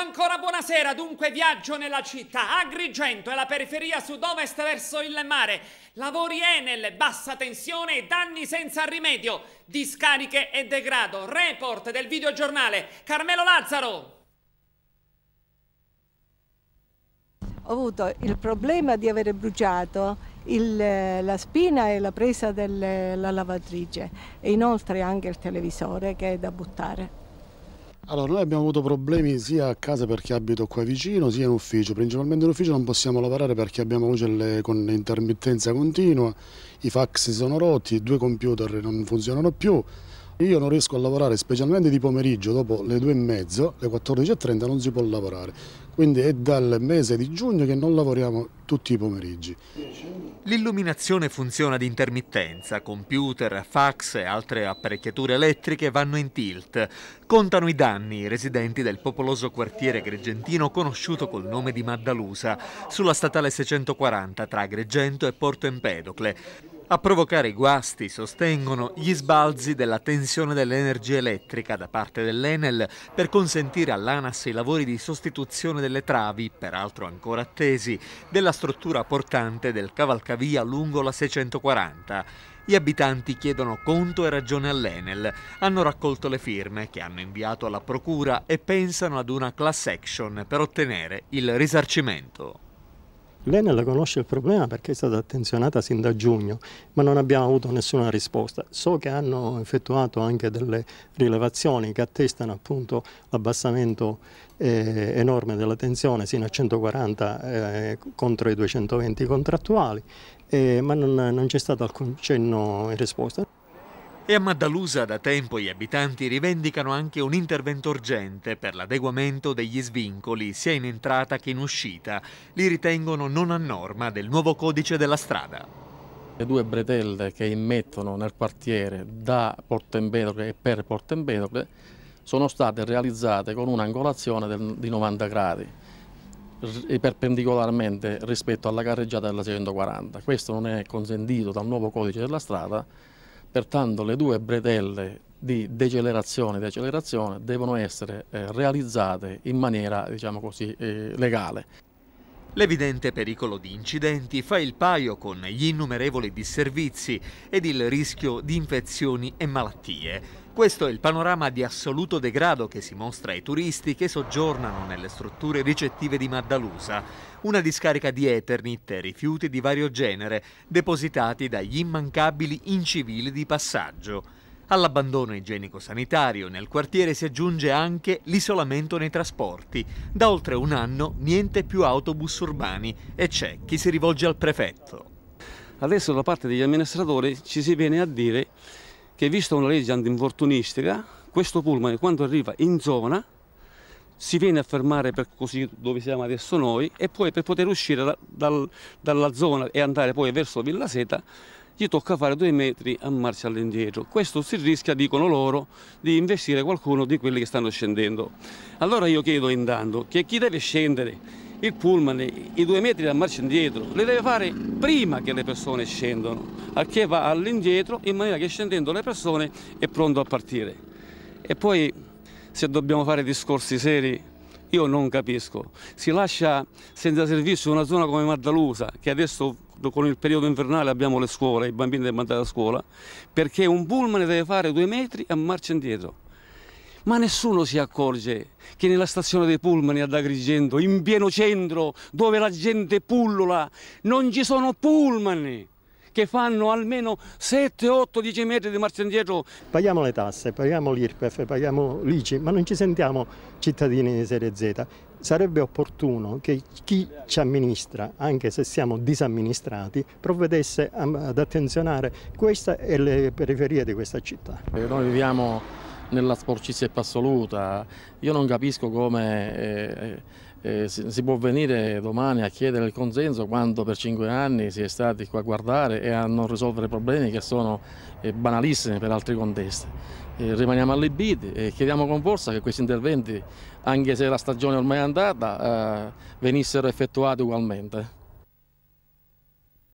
Ancora buonasera, dunque viaggio nella città. Agrigento e la periferia sud-ovest verso il mare. Lavori Enel, bassa tensione e danni senza rimedio. Discariche e degrado. Report del videogiornale. Carmelo Lazzaro. Ho avuto il problema di avere bruciato il, la spina e la presa della lavatrice e inoltre anche il televisore che è da buttare. Allora, noi abbiamo avuto problemi sia a casa perché abito qua vicino, sia in ufficio. Principalmente in ufficio non possiamo lavorare perché abbiamo luce con intermittenza continua, i fax si sono rotti, i due computer non funzionano più. Io non riesco a lavorare, specialmente di pomeriggio, dopo le due e mezzo, le 14.30 non si può lavorare. Quindi è dal mese di giugno che non lavoriamo tutti i pomeriggi. L'illuminazione funziona ad intermittenza, computer, fax e altre apparecchiature elettriche vanno in tilt. Contano i danni i residenti del popoloso quartiere gregentino conosciuto col nome di Maddalusa, sulla statale 640 tra Gregento e Porto Empedocle. A provocare i guasti, sostengono, gli sbalzi della tensione dell'energia elettrica da parte dell'Enel per consentire all'ANAS i lavori di sostituzione delle travi, peraltro ancora attesi, della struttura portante del cavalcavia lungo la 640. Gli abitanti chiedono conto e ragione all'Enel, hanno raccolto le firme che hanno inviato alla Procura e pensano ad una class action per ottenere il risarcimento. L'Enel conosce il problema perché è stata attenzionata sin da giugno, ma non abbiamo avuto nessuna risposta. So che hanno effettuato anche delle rilevazioni che attestano appunto l'abbassamento eh, enorme della tensione sino a 140 eh, contro i 220 contrattuali, eh, ma non, non c'è stato alcun cenno in risposta. E a Maddalusa da tempo gli abitanti rivendicano anche un intervento urgente per l'adeguamento degli svincoli sia in entrata che in uscita. Li ritengono non a norma del nuovo codice della strada. Le due bretelle che immettono nel quartiere da Porto Empedocle e per Porto Empedocle sono state realizzate con un'angolazione di 90 gradi e perpendicolarmente rispetto alla carreggiata della 640. Questo non è consentito dal nuovo codice della strada Pertanto le due bretelle di decelerazione e decelerazione devono essere eh, realizzate in maniera, diciamo così, eh, legale. L'evidente pericolo di incidenti fa il paio con gli innumerevoli disservizi ed il rischio di infezioni e malattie. Questo è il panorama di assoluto degrado che si mostra ai turisti che soggiornano nelle strutture ricettive di Maddalusa, una discarica di Eternit e rifiuti di vario genere depositati dagli immancabili incivili di passaggio. All'abbandono igienico-sanitario nel quartiere si aggiunge anche l'isolamento nei trasporti. Da oltre un anno niente più autobus urbani e c'è chi si rivolge al prefetto. Adesso da parte degli amministratori ci si viene a dire che vista una legge antinfortunistica, questo pullman quando arriva in zona si viene a fermare per così dove siamo adesso noi e poi per poter uscire da, dal, dalla zona e andare poi verso Villa Seta gli tocca fare due metri a marcia all'indietro. Questo si rischia, dicono loro, di investire qualcuno di quelli che stanno scendendo. Allora io chiedo intanto che chi deve scendere il pullman i due metri da marcia indietro, le deve fare prima che le persone scendono, al che va all'indietro in maniera che scendendo le persone è pronto a partire. E poi se dobbiamo fare discorsi seri, io non capisco. Si lascia senza servizio una zona come Maddalusa, che adesso con il periodo invernale abbiamo le scuole, i bambini devono andare a scuola, perché un pullman deve fare due metri a marcia indietro ma nessuno si accorge che nella stazione dei pullman ad Agrigento, in pieno centro, dove la gente pullula, non ci sono pullman che fanno almeno 7, 8, 10 metri di marcia indietro. Paghiamo le tasse, paghiamo l'IRPEF, paghiamo l'ICI, ma non ci sentiamo cittadini di serie Z. Sarebbe opportuno che chi ci amministra, anche se siamo disamministrati, provvedesse ad attenzionare questa e le periferie di questa città. Noi viviamo nella sporcizia assoluta. Io non capisco come eh, eh, si, si, può venire domani a chiedere il consenso quando per cinque anni si è stati qua a guardare e a non risolvere problemi che sono eh, banalissimi per altri contesti. Eh, rimaniamo allibiti e chiediamo con forza che questi interventi, anche se la stagione ormai è andata, eh, venissero effettuati ugualmente.